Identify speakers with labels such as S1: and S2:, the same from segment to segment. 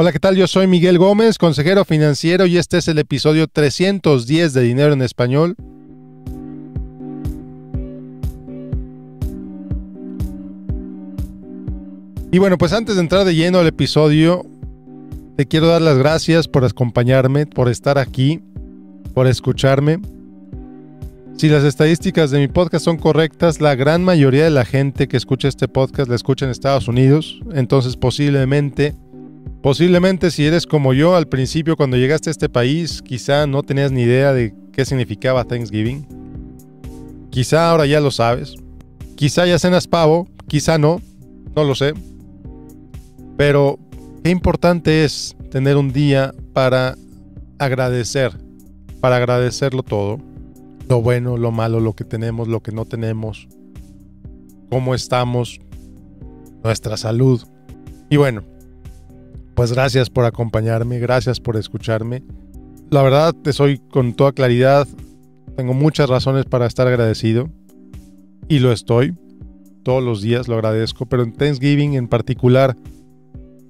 S1: Hola, ¿qué tal? Yo soy Miguel Gómez, consejero financiero, y este es el episodio 310 de Dinero en Español. Y bueno, pues antes de entrar de lleno al episodio, te quiero dar las gracias por acompañarme, por estar aquí, por escucharme. Si las estadísticas de mi podcast son correctas, la gran mayoría de la gente que escucha este podcast la escucha en Estados Unidos, entonces posiblemente Posiblemente si eres como yo, al principio cuando llegaste a este país, quizá no tenías ni idea de qué significaba Thanksgiving. Quizá ahora ya lo sabes. Quizá ya cenas pavo, quizá no, no lo sé. Pero qué importante es tener un día para agradecer, para agradecerlo todo. Lo bueno, lo malo, lo que tenemos, lo que no tenemos, cómo estamos, nuestra salud. Y bueno, pues gracias por acompañarme, gracias por escucharme. La verdad, te soy con toda claridad, tengo muchas razones para estar agradecido y lo estoy. Todos los días lo agradezco, pero en Thanksgiving en particular,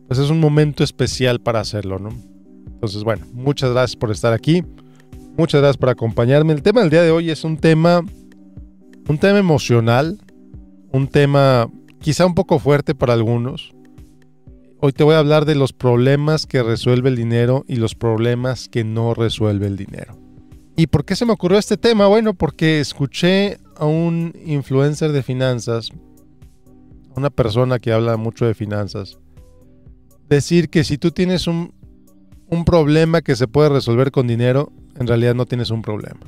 S1: pues es un momento especial para hacerlo, ¿no? Entonces, bueno, muchas gracias por estar aquí. Muchas gracias por acompañarme. El tema del día de hoy es un tema un tema emocional, un tema quizá un poco fuerte para algunos, Hoy te voy a hablar de los problemas que resuelve el dinero y los problemas que no resuelve el dinero. ¿Y por qué se me ocurrió este tema? Bueno, porque escuché a un influencer de finanzas, una persona que habla mucho de finanzas, decir que si tú tienes un, problema que se puede resolver con dinero, en realidad no tienes un problema,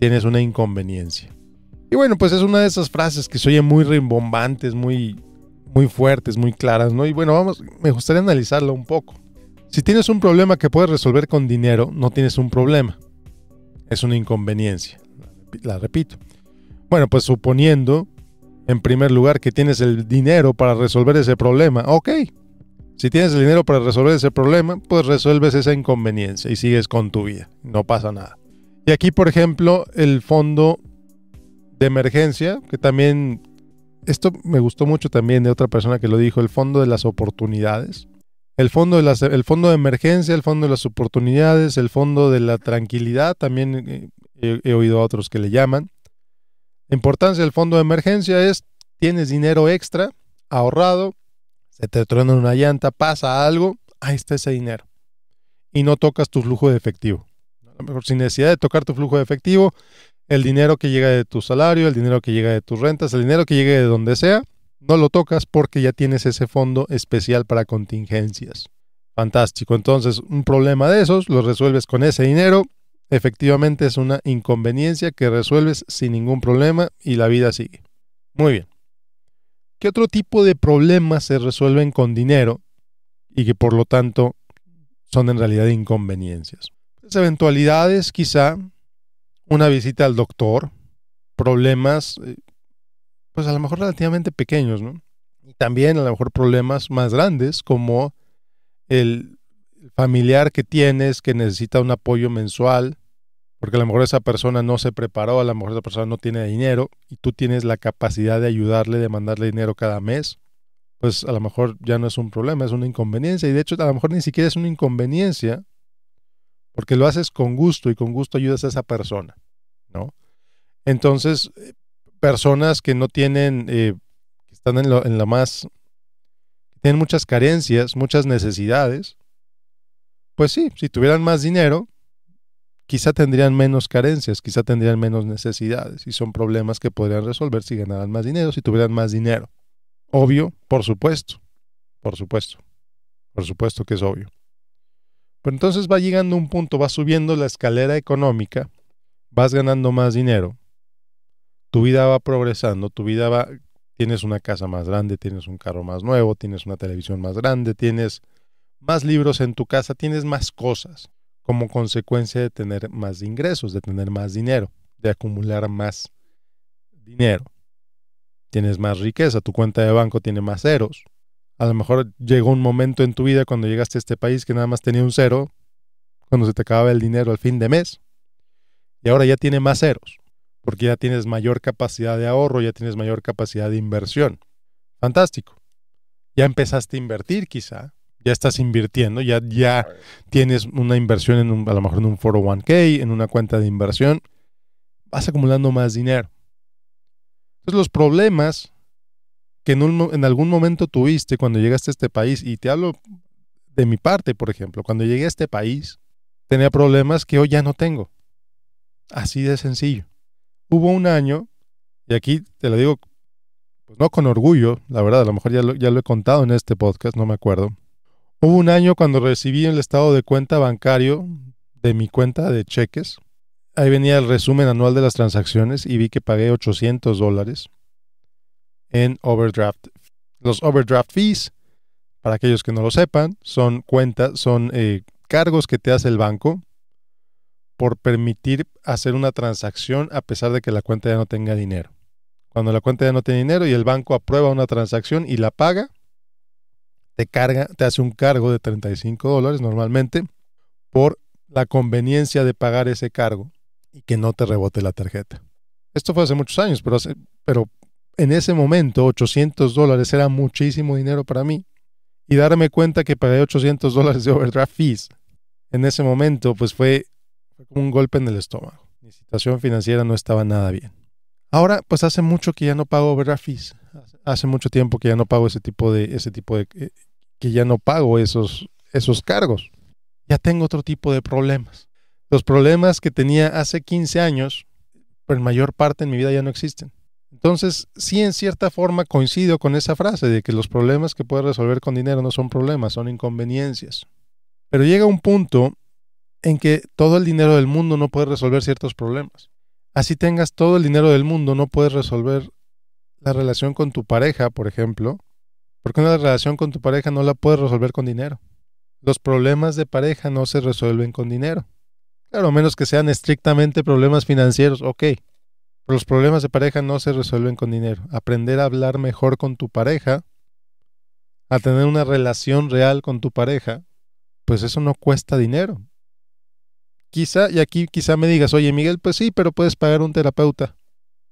S1: tienes una inconveniencia. Y bueno, pues es una de esas frases que se oye muy rimbombantes, muy muy fuertes, muy claras, ¿no? Y bueno, vamos, me gustaría analizarlo un poco. Si tienes un problema que puedes resolver con dinero, no tienes un problema. Es una inconveniencia. La repito. Bueno, pues suponiendo, en primer lugar, que tienes el dinero para resolver ese problema, ok. Si tienes el dinero para resolver ese problema, pues resuelves esa inconveniencia y sigues con tu vida. No pasa nada. Y aquí, por ejemplo, el fondo de emergencia, que también esto me gustó mucho también de otra persona que lo dijo, el fondo de las oportunidades. El fondo de, el fondo de emergencia, el fondo de las oportunidades, el fondo de la tranquilidad, también eh, he, oído a otros que le llaman. La importancia del fondo de emergencia es, tienes dinero extra, ahorrado, se te truena una llanta, pasa algo, ahí está ese dinero. Y no tocas tu flujo de efectivo. A lo mejor sin necesidad de tocar tu flujo de efectivo, el dinero que llega de tu salario, el dinero que llega de tus rentas, el dinero que llegue de donde sea, no lo tocas porque ya tienes ese fondo especial para contingencias. Fantástico. Entonces, un problema de esos lo resuelves con ese dinero. Efectivamente es una inconveniencia que resuelves sin ningún problema y la vida sigue. Muy bien. ¿Qué otro tipo de problemas se resuelven con dinero y que por lo tanto son en realidad inconveniencias? Las pues, eventualidades quizá una visita al doctor, problemas, eh, pues a lo mejor relativamente pequeños, ¿no? Y también a lo mejor problemas más grandes como el familiar que tienes que necesita un apoyo mensual, porque a lo mejor esa persona no se preparó, a lo mejor esa persona no tiene dinero y tú tienes la capacidad de ayudarle, de mandarle dinero cada mes, pues a lo mejor ya no es un problema, es una inconveniencia. Y de hecho a lo mejor ni siquiera es una inconveniencia, porque lo haces con gusto y con gusto ayudas a esa persona, ¿no? Entonces, eh, personas que no tienen, eh, que están en, en la más, tienen muchas carencias, muchas necesidades, pues sí, si tuvieran más dinero, quizá tendrían menos carencias, quizá tendrían menos necesidades y son problemas que podrían resolver si ganaran más dinero, si tuvieran más dinero. Obvio, por supuesto, por supuesto, por supuesto que es obvio. Pero entonces va llegando un punto, va subiendo la escalera económica, vas ganando más dinero, tu vida va progresando, tu vida va, tienes una casa más grande, tienes un carro más nuevo, tienes una televisión más grande, tienes más libros en tu casa, tienes más cosas como consecuencia de tener más ingresos, de tener más dinero, de acumular más dinero. Tienes más riqueza, tu cuenta de banco tiene más ceros. A lo mejor llegó un momento en tu vida cuando llegaste a este país que nada más tenía un cero, cuando se te acababa el dinero al fin de mes. Y ahora ya tiene más ceros, porque ya tienes mayor capacidad de ahorro, ya tienes mayor capacidad de inversión. Fantástico. Ya empezaste a invertir quizá, ya estás invirtiendo, ya, ya tienes una inversión en a lo mejor en un 401k, en una cuenta de inversión, vas acumulando más dinero. Entonces los problemas que en, algún momento tuviste cuando llegaste a este país, y te hablo de mi parte, por ejemplo, cuando llegué a este país, tenía problemas que hoy ya no tengo. Así de sencillo. Hubo un año, y aquí te lo digo, pues, no con orgullo, la verdad, a lo mejor ya ya lo he contado en este podcast, no me acuerdo. Hubo un año cuando recibí el estado de cuenta bancario de mi cuenta de cheques. Ahí venía el resumen anual de las transacciones y vi que pagué 800 dólares en overdraft. Los overdraft fees, para aquellos que no lo sepan, son cuentas, son eh, cargos que te hace el banco por permitir hacer una transacción a pesar de que la cuenta ya no tenga dinero. Cuando la cuenta ya no tiene dinero y el banco aprueba una transacción y la paga, te carga, te hace un cargo de 35 dólares normalmente por la conveniencia de pagar ese cargo y que no te rebote la tarjeta. Esto fue hace muchos años, pero, pero en ese momento 800 dólares era muchísimo dinero para mí. Y darme cuenta que pagué 800 dólares de overdraft fees en ese momento, pues fue un golpe en el estómago. Mi situación financiera no estaba nada bien. Ahora, pues hace mucho que ya no pago overdraft fees. Hace mucho tiempo que ya no pago ese tipo de, ese tipo de, eh, que ya no pago esos, esos cargos. Ya tengo otro tipo de problemas. Los problemas que tenía hace 15 años, por pues mayor parte en mi vida ya no existen. Entonces, sí, en cierta forma coincido con esa frase de que los problemas que puedes resolver con dinero no son problemas, son inconveniencias. Pero llega un punto en que todo el dinero del mundo no puede resolver ciertos problemas. Así tengas todo el dinero del mundo, no puedes resolver la relación con tu pareja, por ejemplo, porque una relación con tu pareja no la puedes resolver con dinero. Los problemas de pareja no se resuelven con dinero. Claro, a menos que sean estrictamente problemas financieros, ok, los problemas de pareja no se resuelven con dinero. Aprender a hablar mejor con tu pareja, a tener una relación real con tu pareja, pues eso no cuesta dinero. Quizá, y aquí quizá me digas, oye Miguel, pues sí, pero puedes pagar un terapeuta.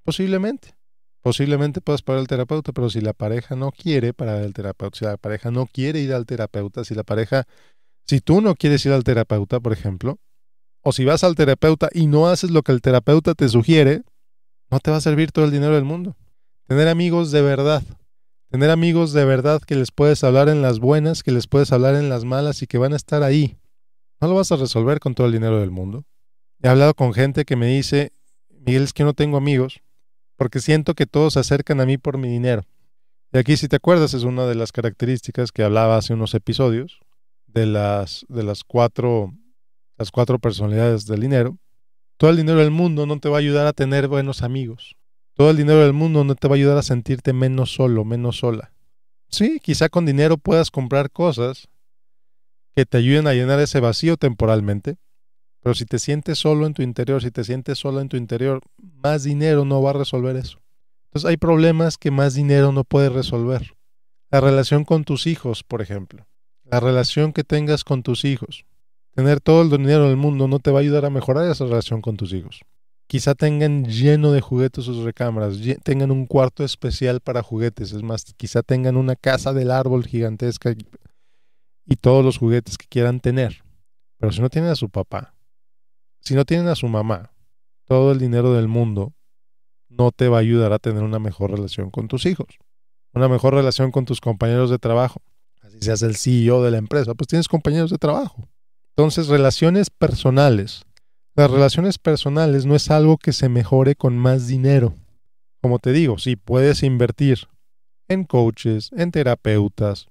S1: Posiblemente. Posiblemente puedas pagar al terapeuta, pero si la pareja no quiere pagar al terapeuta, si la pareja no quiere ir al terapeuta, si la pareja, si tú no quieres ir al terapeuta, por ejemplo, o si vas al terapeuta y no haces lo que el terapeuta te sugiere, no te va a servir todo el dinero del mundo. Tener amigos de verdad. Tener amigos de verdad que les puedes hablar en las buenas, que les puedes hablar en las malas y que van a estar ahí. No lo vas a resolver con todo el dinero del mundo. He hablado con gente que me dice, Miguel, es que no tengo amigos porque siento que todos se acercan a mí por mi dinero. Y aquí, si te acuerdas, es una de las características que hablaba hace unos episodios de las, de las, cuatro, las cuatro personalidades del dinero. Todo el dinero del mundo no te va a ayudar a tener buenos amigos. Todo el dinero del mundo no te va a ayudar a sentirte menos solo, menos sola. Sí, quizá con dinero puedas comprar cosas que te ayuden a llenar ese vacío temporalmente, pero si te sientes solo en tu interior, si te sientes solo en tu interior, más dinero no va a resolver eso. Entonces hay problemas que más dinero no puede resolver. La relación con tus hijos, por ejemplo. La relación que tengas con tus hijos. Tener todo el dinero del mundo no te va a ayudar a mejorar esa relación con tus hijos. Quizá tengan lleno de juguetes sus recámaras, tengan un cuarto especial para juguetes, es más, quizá tengan una casa del árbol gigantesca y, todos los juguetes que quieran tener. Pero si no tienen a su papá, si no tienen a su mamá, todo el dinero del mundo no te va a ayudar a tener una mejor relación con tus hijos, una mejor relación con tus compañeros de trabajo. Así seas el CEO de la empresa, pues tienes compañeros de trabajo. Entonces, relaciones personales. Las relaciones personales no es algo que se mejore con más dinero. Como te digo, sí, puedes invertir en coaches, en terapeutas,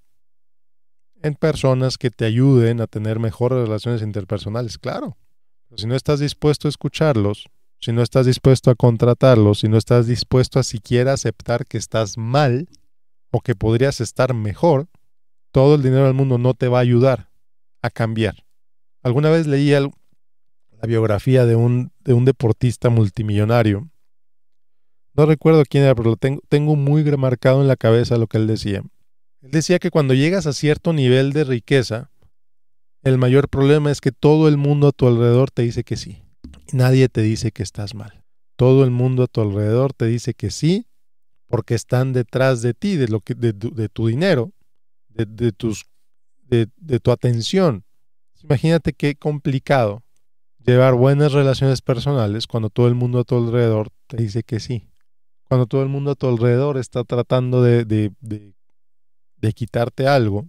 S1: en personas que te ayuden a tener mejores relaciones interpersonales, claro. si no estás dispuesto a escucharlos, si no estás dispuesto a contratarlos, si no estás dispuesto a siquiera aceptar que estás mal o que podrías estar mejor, todo el dinero del mundo no te va a ayudar a cambiar. Alguna vez leí la biografía de un, de un deportista multimillonario. No recuerdo quién era, pero lo tengo, tengo muy marcado en la cabeza lo que él decía. Él decía que cuando llegas a cierto nivel de riqueza, el mayor problema es que todo el mundo a tu alrededor te dice que sí. Nadie te dice que estás mal. Todo el mundo a tu alrededor te dice que sí porque están detrás de ti, de, lo que, de, tu dinero, de, tus, de tu atención, Imagínate qué complicado llevar buenas relaciones personales cuando todo el mundo a tu alrededor te dice que sí. Cuando todo el mundo a tu alrededor está tratando de, quitarte algo,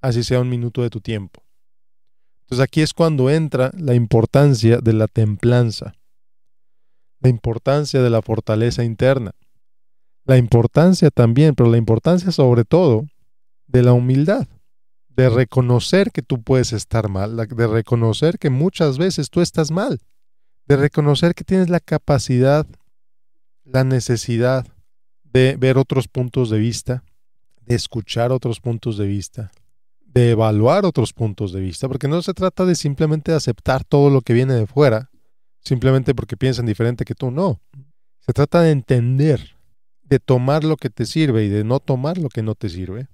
S1: así sea un minuto de tu tiempo. Entonces aquí es cuando entra la importancia de la templanza, la importancia de la fortaleza interna, la importancia también, pero la importancia sobre todo de la humildad de reconocer que tú puedes estar mal, de reconocer que muchas veces tú estás mal, de reconocer que tienes la capacidad, la necesidad de ver otros puntos de vista, de escuchar otros puntos de vista, de evaluar otros puntos de vista, porque no se trata de simplemente aceptar todo lo que viene de fuera, simplemente porque piensan diferente que tú, no. Se trata de entender, de tomar lo que te sirve y de no tomar lo que no te sirve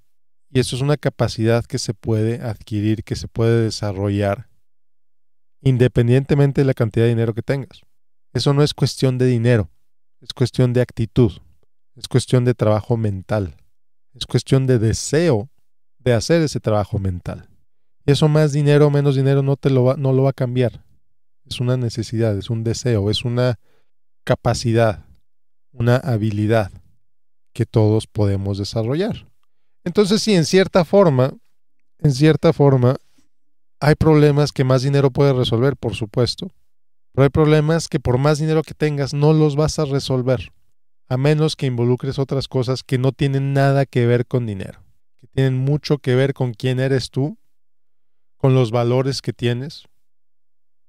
S1: y eso es una capacidad que se puede adquirir, que se puede desarrollar independientemente de la cantidad de dinero que tengas. Eso no es cuestión de dinero, es cuestión de actitud, es cuestión de trabajo mental, es cuestión de deseo de hacer ese trabajo mental. Y eso más dinero o menos dinero no, te lo va, no lo va a cambiar. Es una necesidad, es un deseo, es una capacidad, una habilidad que todos podemos desarrollar. Entonces, sí, en cierta forma, en cierta forma, hay problemas que más dinero puede resolver, por supuesto. Pero hay problemas que por más dinero que tengas no los vas a resolver, a menos que involucres otras cosas que no tienen nada que ver con dinero, que tienen mucho que ver con quién eres tú, con los valores que tienes,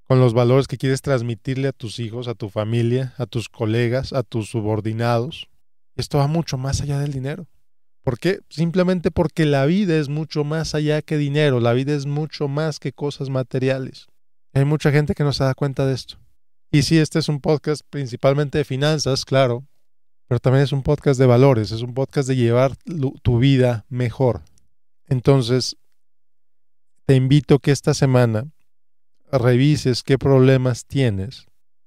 S1: con los valores que quieres transmitirle a tus hijos, a tu familia, a tus colegas, a tus subordinados. Esto va mucho más allá del dinero. ¿Por qué? Simplemente porque la vida es mucho más allá que dinero, la vida es mucho más que cosas materiales. Hay mucha gente que no se da cuenta de esto. Y sí, este es un podcast principalmente de finanzas, claro, pero también es un podcast de valores, es un podcast de llevar tu vida mejor. Entonces, te invito que esta semana revises qué problemas tienes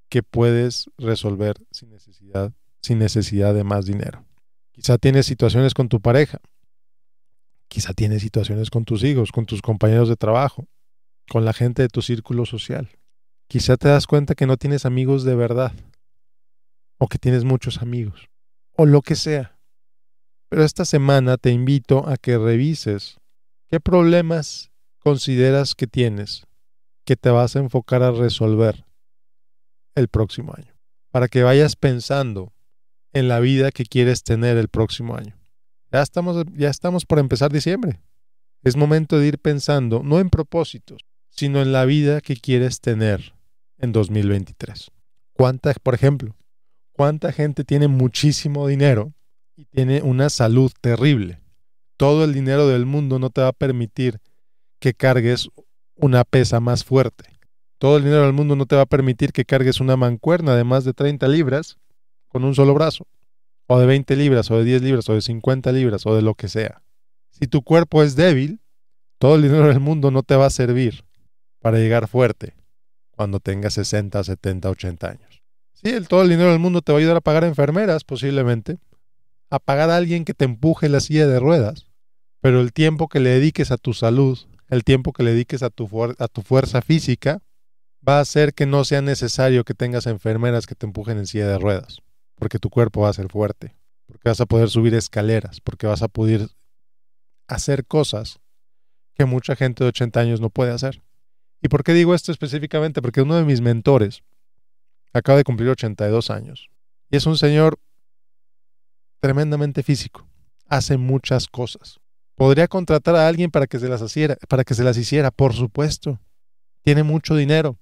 S1: que puedes resolver sin necesidad, sin necesidad de más dinero. Quizá tienes situaciones con tu pareja, quizá tienes situaciones con tus hijos, con tus compañeros de trabajo, con la gente de tu círculo social. Quizá te das cuenta que no tienes amigos de verdad, o que tienes muchos amigos, o lo que sea. Pero esta semana te invito a que revises qué problemas consideras que tienes que te vas a enfocar a resolver el próximo año, para que vayas pensando en la vida que quieres tener el próximo año. Ya estamos, ya estamos por empezar diciembre. Es momento de ir pensando no en propósitos, sino en la vida que quieres tener en 2023. ¿Cuánta, por ejemplo, cuánta gente tiene muchísimo dinero y tiene una salud terrible? Todo el dinero del mundo no te va a permitir que cargues una pesa más fuerte. Todo el dinero del mundo no te va a permitir que cargues una mancuerna de más de 30 libras con un solo brazo, o de 20 libras, o de 10 libras, o de 50 libras, o de lo que sea. Si tu cuerpo es débil, todo el dinero del mundo no te va a servir para llegar fuerte cuando tengas 60, 70, 80 años. Sí, el, todo el dinero del mundo te va a ayudar a pagar enfermeras, posiblemente, a pagar a alguien que te empuje la silla de ruedas, pero el tiempo que le dediques a tu salud, el tiempo que le dediques a tu, a tu fuerza física, va a hacer que no sea necesario que tengas enfermeras que te empujen en silla de ruedas porque tu cuerpo va a ser fuerte, porque vas a poder subir escaleras, porque vas a poder hacer cosas que mucha gente de 80 años no puede hacer. ¿Y por qué digo esto específicamente? Porque uno de mis mentores acaba de cumplir 82 años y es un señor tremendamente físico, hace muchas cosas. ¿Podría contratar a alguien para que se las hiciera? Para que se las hiciera, por supuesto. Tiene mucho dinero,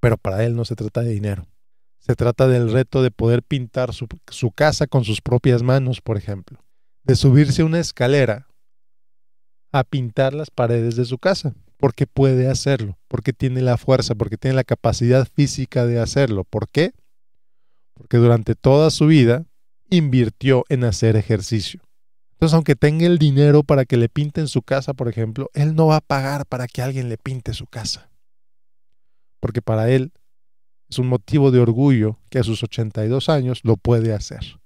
S1: pero para él no se trata de dinero. Se trata del reto de poder pintar su, casa con sus propias manos, por ejemplo. De subirse una escalera a pintar las paredes de su casa, porque puede hacerlo, porque tiene la fuerza, porque tiene la capacidad física de hacerlo. ¿Por qué? Porque durante toda su vida invirtió en hacer ejercicio. Entonces, aunque tenga el dinero para que le pinten su casa, por ejemplo, él no va a pagar para que alguien le pinte su casa. Porque para él es un motivo de orgullo que a sus 82 años lo puede hacer.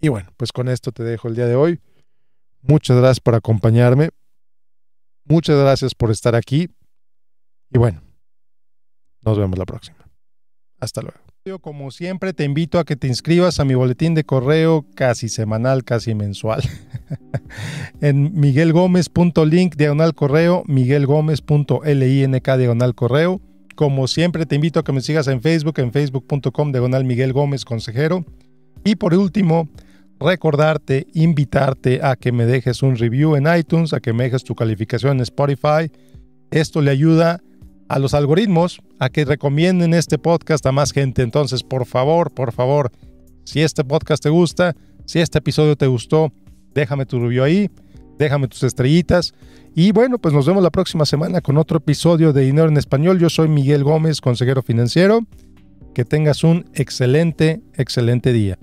S1: Y bueno, pues con esto te dejo el día de hoy. Muchas gracias por acompañarme. Muchas gracias por estar aquí. Y bueno, nos vemos la próxima. Hasta luego. Como siempre, te invito a que te inscribas a mi boletín de correo casi semanal, casi mensual. en miguelgomez.link diagonal correo, miguelgomez.link diagonal correo. Como siempre, te invito a que me sigas en Facebook, en facebook.com, diagonal Miguel Gómez, consejero. Y por último, recordarte, invitarte a que me dejes un review en iTunes, a que me dejes tu calificación en Spotify. Esto le ayuda a los algoritmos a que recomienden este podcast a más gente. Entonces, por favor, por favor, si este podcast te gusta, si este episodio te gustó, déjame tu review ahí déjame tus estrellitas. Y bueno, pues nos vemos la próxima semana con otro episodio de Dinero en Español. Yo soy Miguel Gómez, consejero financiero. Que tengas un excelente, excelente día.